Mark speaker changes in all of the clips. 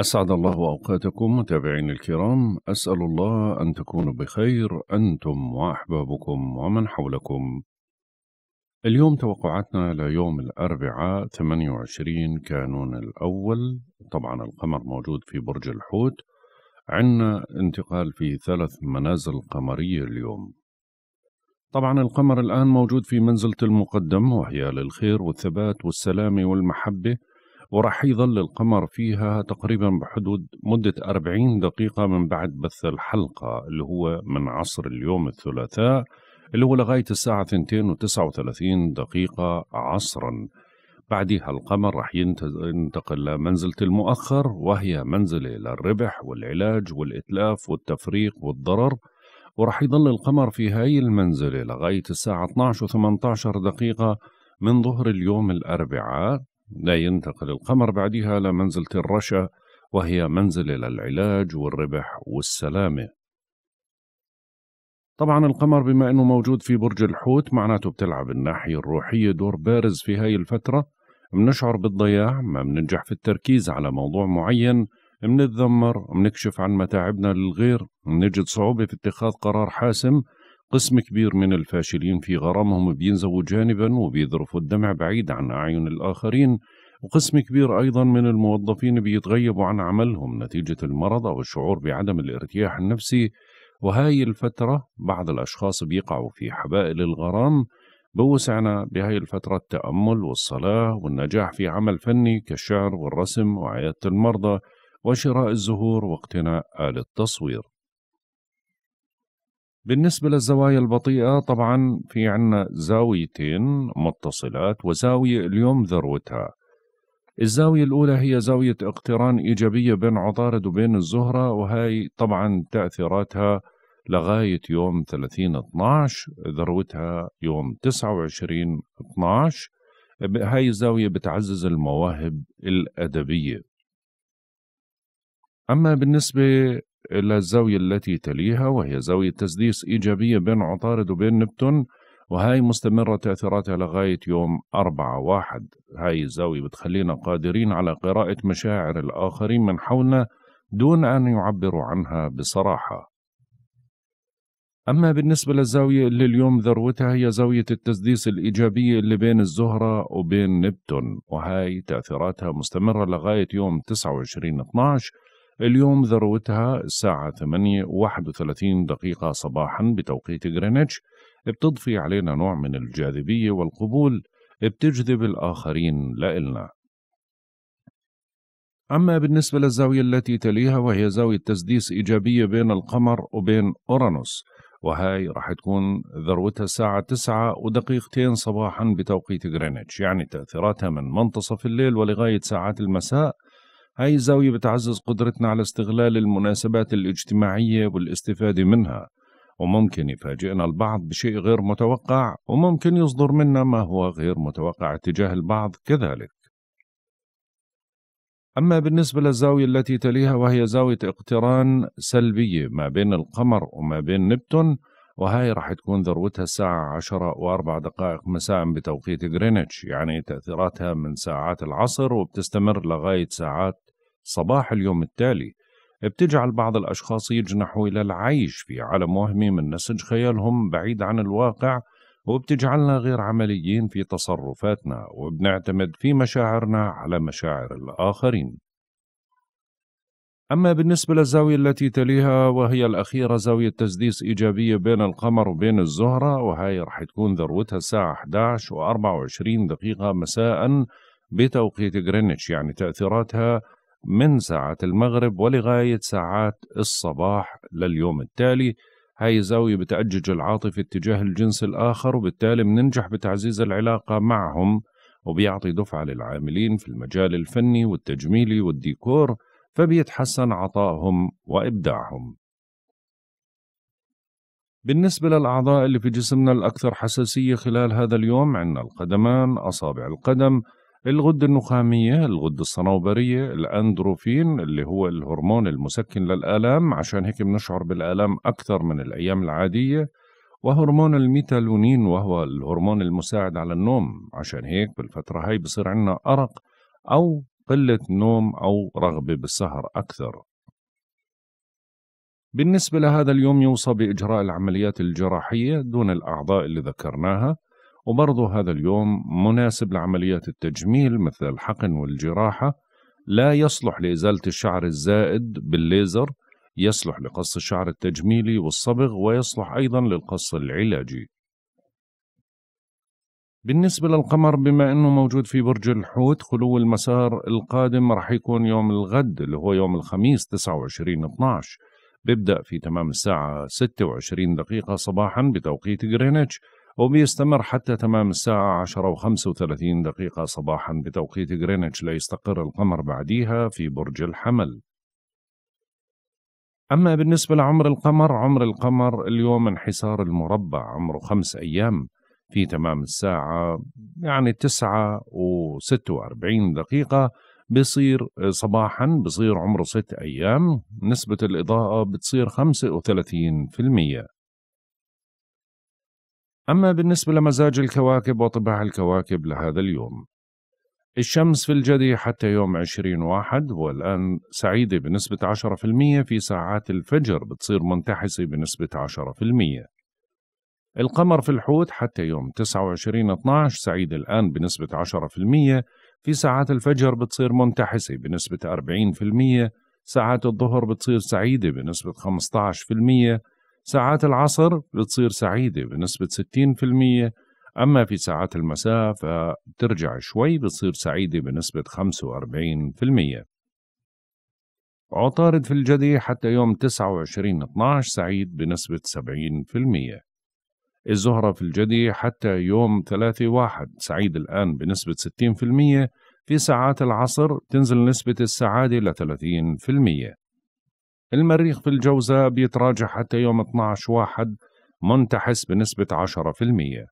Speaker 1: أسعد الله أوقاتكم متابعين الكرام أسأل الله أن تكونوا بخير أنتم وأحبابكم ومن حولكم اليوم توقعاتنا ليوم الأربعاء 28 كانون الأول طبعا القمر موجود في برج الحوت عندنا انتقال في ثلاث منازل قمرية اليوم طبعا القمر الآن موجود في منزلة المقدم وهي للخير والثبات والسلام والمحبة وراح يظل القمر فيها تقريبا بحدود مدة 40 دقيقة من بعد بث الحلقة اللي هو من عصر اليوم الثلاثاء اللي هو لغاية الساعة 2 و وثلاثين دقيقة عصرا بعدها القمر راح ينتقل لمنزلة المؤخر وهي منزلة للربح والعلاج والإتلاف والتفريق والضرر وراح يظل القمر في هاي المنزلة لغاية الساعة 12 و18 دقيقة من ظهر اليوم الأربعاء لا ينتقل القمر بعدها لمنزلة الرشا وهي منزلة للعلاج والربح والسلامة طبعا القمر بما أنه موجود في برج الحوت معناته بتلعب الناحية الروحية دور بارز في هاي الفترة منشعر بالضياع ما مننجح في التركيز على موضوع معين منتذمر منكشف عن متاعبنا للغير منجد صعوبة في اتخاذ قرار حاسم قسم كبير من الفاشلين في غرامهم بينزووا جانبا وبيذرفوا الدمع بعيد عن أعين الآخرين وقسم كبير أيضا من الموظفين بيتغيبوا عن عملهم نتيجة المرض أو الشعور بعدم الارتياح النفسي وهاي الفترة بعض الأشخاص بيقعوا في حبائل الغرام بوسعنا بهاي الفترة التأمل والصلاة والنجاح في عمل فني كالشعر والرسم وعيادة المرضى وشراء الزهور واقتناء آلة تصوير بالنسبة للزوايا البطيئة طبعا في عنا زاويتين متصلات وزاوية اليوم ذروتها الزاوية الأولى هي زاوية اقتران إيجابية بين عطارد وبين الزهرة وهي طبعا تأثيراتها لغاية يوم 30 12 ذروتها يوم 29 12 هاي الزاوية بتعزز المواهب الأدبية أما بالنسبة إلى الزاوية التي تليها وهي زاوية تسديس إيجابية بين عطارد وبين نبتون وهي مستمرة تأثيراتها لغاية يوم أربعة واحد هاي الزاوية بتخلينا قادرين على قراءة مشاعر الآخرين من حولنا دون أن يعبروا عنها بصراحة أما بالنسبة للزاوية اللي اليوم ذروتها هي زاوية التسديس الإيجابية اللي بين الزهرة وبين نبتون وهاي تأثيراتها مستمرة لغاية يوم 29 12 اليوم ذروتها الساعة 8 31 دقيقة صباحا بتوقيت غرينتش بتضفي علينا نوع من الجاذبية والقبول بتجذب الآخرين لإلنا أما بالنسبة للزاوية التي تليها وهي زاوية تسديس إيجابية بين القمر وبين أورانوس وهي راح تكون ذروتها الساعة 9 ودقيقتين صباحا بتوقيت غرينتش يعني تأثيراتها من منتصف الليل ولغاية ساعات المساء هاي الزاوية بتعزز قدرتنا على استغلال المناسبات الاجتماعية والاستفادة منها وممكن يفاجئنا البعض بشيء غير متوقع وممكن يصدر منا ما هو غير متوقع تجاه البعض كذلك أما بالنسبة للزاوية التي تليها وهي زاوية اقتران سلبية ما بين القمر وما بين نبتون وهاي راح تكون ذروتها الساعة عشرة وأربع دقائق مساء بتوقيت غرينتش يعني تأثيراتها من ساعات العصر وبتستمر لغاية ساعات صباح اليوم التالي بتجعل بعض الأشخاص يجنحوا إلى العيش في عالم وهمي من نسج خيالهم بعيد عن الواقع وبتجعلنا غير عمليين في تصرفاتنا وبنعتمد في مشاعرنا على مشاعر الآخرين أما بالنسبة للزاوية التي تليها وهي الأخيرة زاوية تسديس إيجابية بين القمر وبين الزهرة وهي رح تكون ذروتها الساعة 11 و 24 دقيقة مساء بتوقيت غرينتش يعني تأثيراتها من ساعة المغرب ولغاية ساعات الصباح لليوم التالي هاي زاوية بتأجج العاطفة اتجاه الجنس الآخر وبالتالي بننجح بتعزيز العلاقة معهم وبيعطي دفعة للعاملين في المجال الفني والتجميلي والديكور فبيتحسن عطائهم وإبداعهم بالنسبة للأعضاء اللي في جسمنا الأكثر حساسية خلال هذا اليوم عندنا القدمان، أصابع القدم، الغدة النخامية الغدة الصنوبرية الأندروفين اللي هو الهرمون المسكن للآلام عشان هيك بنشعر بالآلام أكثر من الأيام العادية وهرمون الميتالونين وهو الهرمون المساعد على النوم عشان هيك بالفترة هاي بصير عندنا أرق أو قلة نوم أو رغبة بالسهر أكثر بالنسبة لهذا اليوم يوصى بإجراء العمليات الجراحية دون الأعضاء اللي ذكرناها وبرضه هذا اليوم مناسب لعمليات التجميل مثل الحقن والجراحة لا يصلح لإزالة الشعر الزائد بالليزر يصلح لقص الشعر التجميلي والصبغ ويصلح أيضا للقص العلاجي بالنسبة للقمر بما أنه موجود في برج الحوت خلو المسار القادم راح يكون يوم الغد اللي هو يوم الخميس 29 12 بيبدأ في تمام الساعة 26 دقيقة صباحا بتوقيت غرينتش وبيستمر حتى تمام الساعة 10 و35 دقيقة صباحا بتوقيت غرينتش ليستقر القمر بعديها في برج الحمل أما بالنسبة لعمر القمر عمر القمر اليوم انحسار المربع عمره خمس أيام في تمام الساعة يعني تسعة وستة وأربعين دقيقة بصير صباحا بصير عمره ست أيام نسبة الإضاءة بتصير خمسة وثلاثين في المية أما بالنسبة لمزاج الكواكب وطباع الكواكب لهذا اليوم الشمس في الجدي حتى يوم 20 واحد والآن سعيدة بنسبة 10% في ساعات الفجر بتصير منتحسة بنسبة 10% القمر في الحوت حتى يوم 29 12 سعيد الآن بنسبة 10% في ساعات الفجر بتصير منتحسة بنسبة 40% ساعات الظهر بتصير سعيدة بنسبة المية ساعات العصر بتصير سعيدة بنسبة 60% أما في ساعات المساء فترجع شوي بتصير سعيدة بنسبة 45% عطارد في الجدي حتى يوم 29 12 سعيد بنسبة 70% الزهرة في الجدي حتى يوم 3 1 سعيد الآن بنسبة 60% في ساعات العصر تنزل نسبة السعادة ل 30% المريخ في الجوزاء بيتراجع حتى يوم 12 واحد منتحس بنسبة 10%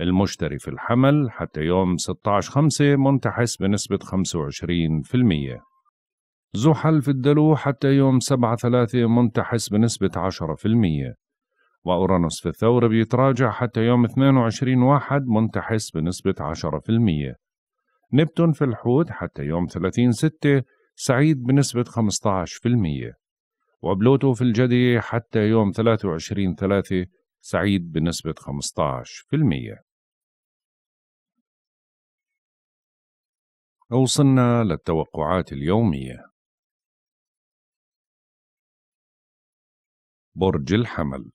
Speaker 1: المشتري في الحمل حتى يوم 16 خمسة منتحس بنسبة 25% زحل في الدلو حتى يوم 7 ثلاثة منتحس بنسبة 10% وأورانوس في الثور بيتراجع حتى يوم 22 واحد منتحس بنسبة 10% نبتون في الحوت حتى يوم 30 ستة سعيد بنسبة 15% وبلوتو في الجدي حتى يوم 23 3 سعيد بنسبة 15%
Speaker 2: وصلنا للتوقعات اليومية برج الحمل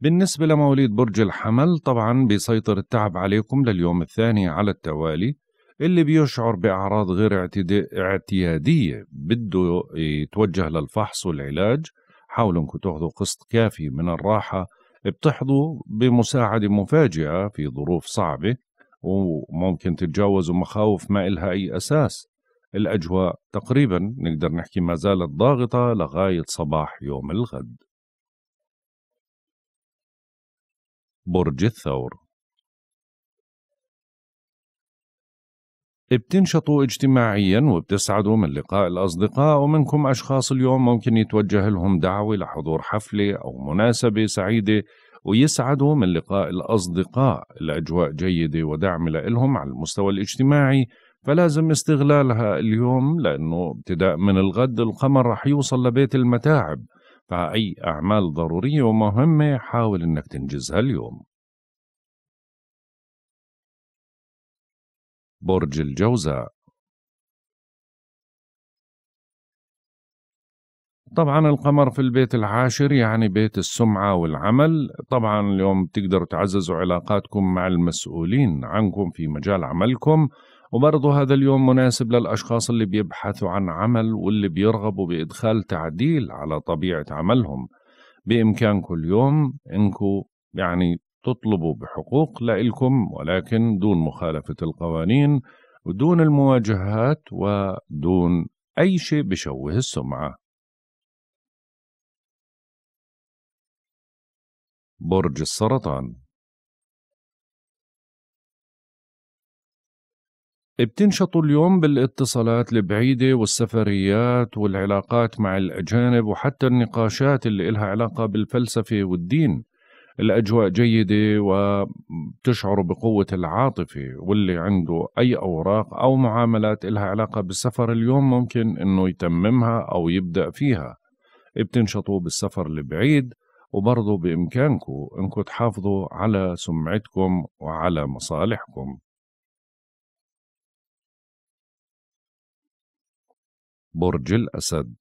Speaker 1: بالنسبة لمواليد برج الحمل طبعا بيسيطر التعب عليكم لليوم الثاني على التوالي اللي بيشعر بأعراض غير اعتيادية بده يتوجه للفحص والعلاج حاولوا انكم تاخذوا قسط كافي من الراحة بتحظوا بمساعدة مفاجئة في ظروف صعبة وممكن تتجاوزوا مخاوف ما إلها أي أساس الأجواء تقريبا نقدر نحكي ما زالت ضاغطة لغاية صباح يوم الغد برج الثور بتنشطوا اجتماعيا وبتسعدوا من لقاء الأصدقاء ومنكم أشخاص اليوم ممكن يتوجه لهم دعوة لحضور حفلة أو مناسبة سعيدة ويسعدوا من لقاء الأصدقاء الأجواء جيدة ودعم لهم على المستوى الاجتماعي فلازم استغلالها اليوم لأنه ابتداء من الغد القمر رح يوصل لبيت المتاعب فأي أعمال ضرورية ومهمة حاول أنك تنجزها اليوم
Speaker 2: برج الجوزاء
Speaker 1: طبعا القمر في البيت العاشر يعني بيت السمعة والعمل طبعا اليوم تقدروا تعززوا علاقاتكم مع المسؤولين عنكم في مجال عملكم وبرضه هذا اليوم مناسب للأشخاص اللي بيبحثوا عن عمل واللي بيرغبوا بإدخال تعديل على طبيعة عملهم بإمكانكم اليوم إنكم يعني تطلبوا بحقوق لإلكم ولكن دون مخالفة القوانين ودون المواجهات ودون أي شيء بشوه السمعة
Speaker 2: برج السرطان
Speaker 1: بتنشطوا اليوم بالاتصالات البعيدة والسفريات والعلاقات مع الأجانب وحتى النقاشات اللي إلها علاقة بالفلسفة والدين الأجواء جيدة وتشعر بقوة العاطفة واللي عنده أي أوراق أو معاملات إلها علاقة بالسفر اليوم ممكن أنه يتممها أو يبدأ فيها بتنشطوا بالسفر البعيد وبرضه بإمكانكم أنكم تحافظوا على سمعتكم وعلى مصالحكم
Speaker 2: برج الأسد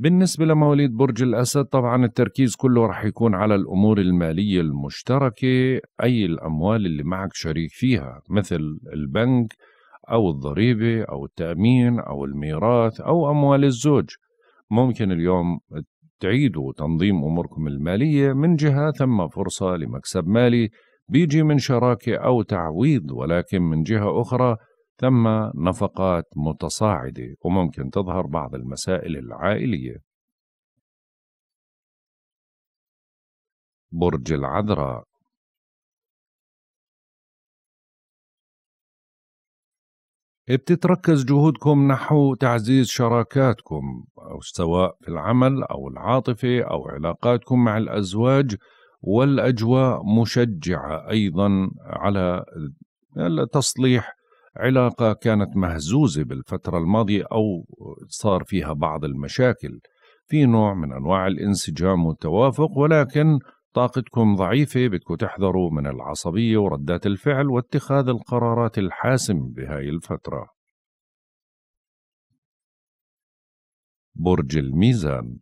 Speaker 1: بالنسبة لمواليد برج الأسد طبعا التركيز كله رح يكون على الأمور المالية المشتركة أي الأموال اللي معك شريك فيها مثل البنك أو الضريبة أو التأمين أو الميراث أو أموال الزوج ممكن اليوم تعيدوا تنظيم أموركم المالية من جهة ثم فرصة لمكسب مالي بيجي من شراكة أو تعويض ولكن من جهة أخرى ثم نفقات متصاعدة وممكن تظهر بعض المسائل العائلية
Speaker 2: برج العذراء
Speaker 1: بتتركز جهودكم نحو تعزيز شراكاتكم أو سواء في العمل أو العاطفة أو علاقاتكم مع الأزواج والأجواء مشجعة أيضا على تصليح علاقة كانت مهزوزة بالفترة الماضية أو صار فيها بعض المشاكل في نوع من أنواع الانسجام والتوافق ولكن طاقتكم ضعيفة بدكم تحذروا من العصبية وردات الفعل واتخاذ القرارات الحاسم بهاي الفترة
Speaker 2: برج الميزان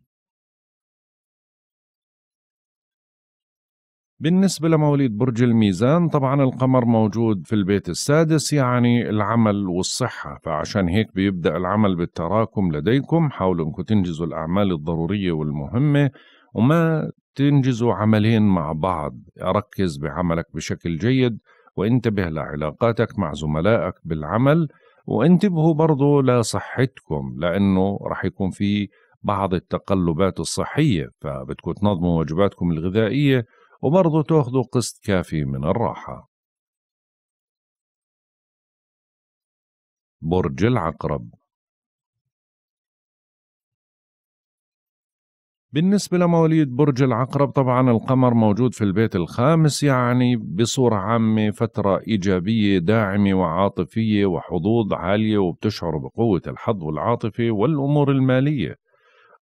Speaker 1: بالنسبة لمواليد برج الميزان طبعا القمر موجود في البيت السادس يعني العمل والصحة فعشان هيك بيبدأ العمل بالتراكم لديكم حاولوا انكم تنجزوا الأعمال الضرورية والمهمة وما تنجزوا عملين مع بعض ركز بعملك بشكل جيد وانتبه لعلاقاتك مع زملائك بالعمل وانتبهوا برضو لصحتكم لأنه رح يكون في بعض التقلبات الصحية فبدكم تنظموا وجباتكم الغذائية وبرضه تاخذوا قسط كافي من الراحة
Speaker 2: برج العقرب
Speaker 1: بالنسبة لمواليد برج العقرب طبعا القمر موجود في البيت الخامس يعني بصورة عامة فترة إيجابية داعمة وعاطفية وحظوظ عالية وبتشعر بقوة الحظ والعاطفة والأمور المالية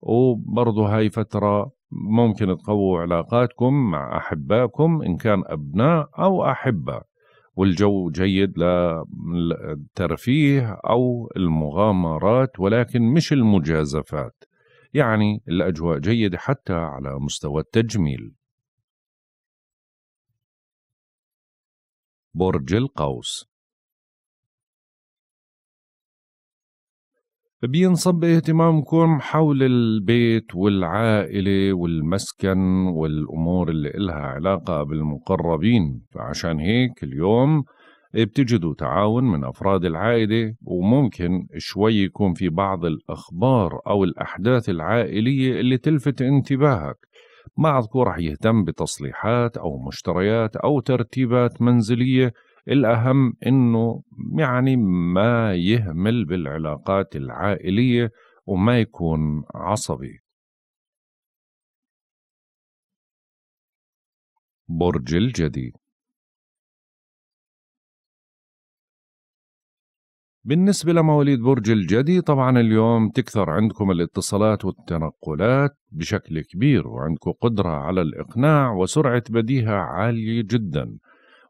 Speaker 1: وبرضه هاي فترة ممكن تقووا علاقاتكم مع أحبائكم إن كان أبناء أو أحبة والجو جيد للترفيه أو المغامرات ولكن مش المجازفات يعني الأجواء جيدة حتى على مستوى التجميل برج القوس بينصب اهتمامكم حول البيت والعائلة والمسكن والأمور اللي إلها علاقة بالمقربين فعشان هيك اليوم بتجدوا تعاون من أفراد العائلة وممكن شوي يكون في بعض الأخبار أو الأحداث العائلية اللي تلفت انتباهك بعضكم رح يهتم بتصليحات أو مشتريات أو ترتيبات منزلية الأهم أنه يعني ما يهمل بالعلاقات العائلية وما يكون عصبي
Speaker 2: برج الجدي
Speaker 1: بالنسبة لمواليد برج الجدي طبعا اليوم تكثر عندكم الاتصالات والتنقلات بشكل كبير وعندكم قدرة على الإقناع وسرعة بديهة عالية جدا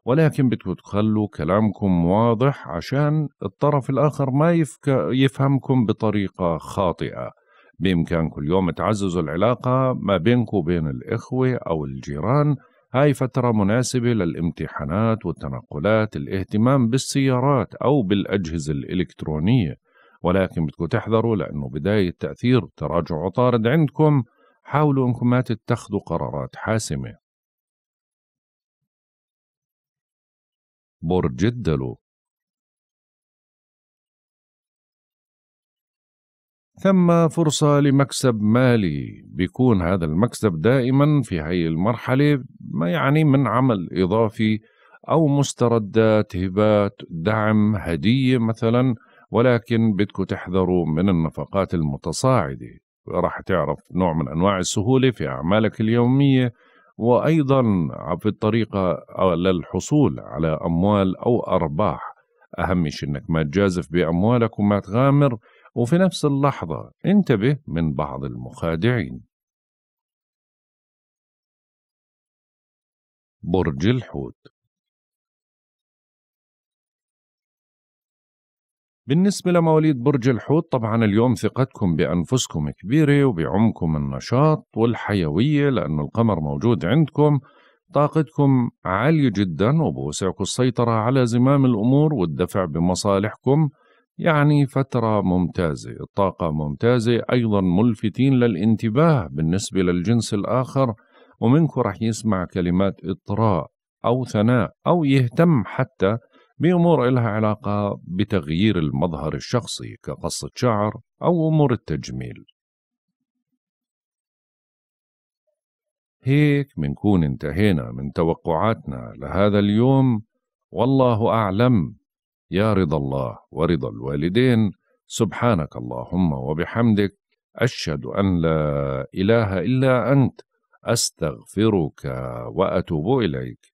Speaker 1: ولكن بدكم تخلوا كلامكم واضح عشان الطرف الآخر ما يفك... يفهمكم بطريقة خاطئة بإمكانكم اليوم تعززوا العلاقة ما بينكم وبين الإخوة أو الجيران هاي فترة مناسبة للامتحانات والتنقلات الاهتمام بالسيارات أو بالأجهزة الإلكترونية ولكن بدكم تحذروا لأنه بداية تأثير تراجع عطارد عندكم حاولوا أنكم ما تتخذوا قرارات حاسمة
Speaker 2: برج الدلو
Speaker 1: ثم فرصة لمكسب مالي بيكون هذا المكسب دائما في هاي المرحلة ما يعني من عمل إضافي أو مستردات هبات دعم هدية مثلا ولكن بدكم تحذروا من النفقات المتصاعدة راح تعرف نوع من أنواع السهولة في أعمالك اليومية وايضا في الطريقه للحصول على اموال او ارباح اهم شيء انك ما تجازف باموالك وما تغامر وفي نفس اللحظه انتبه من بعض المخادعين
Speaker 2: برج الحوت
Speaker 1: بالنسبة لمواليد برج الحوت طبعا اليوم ثقتكم بأنفسكم كبيرة وبعمكم النشاط والحيوية لأنه القمر موجود عندكم طاقتكم عالية جدا وبوسعكم السيطرة على زمام الأمور والدفع بمصالحكم يعني فترة ممتازة الطاقة ممتازة أيضا ملفتين للانتباه بالنسبة للجنس الآخر ومنكم رح يسمع كلمات إطراء أو ثناء أو يهتم حتى بأمور إلها علاقة بتغيير المظهر الشخصي كقصة شعر أو أمور التجميل هيك منكون انتهينا من توقعاتنا لهذا اليوم والله أعلم يا رضا الله ورضا الوالدين سبحانك اللهم وبحمدك أشهد أن لا إله إلا أنت أستغفرك وأتوب إليك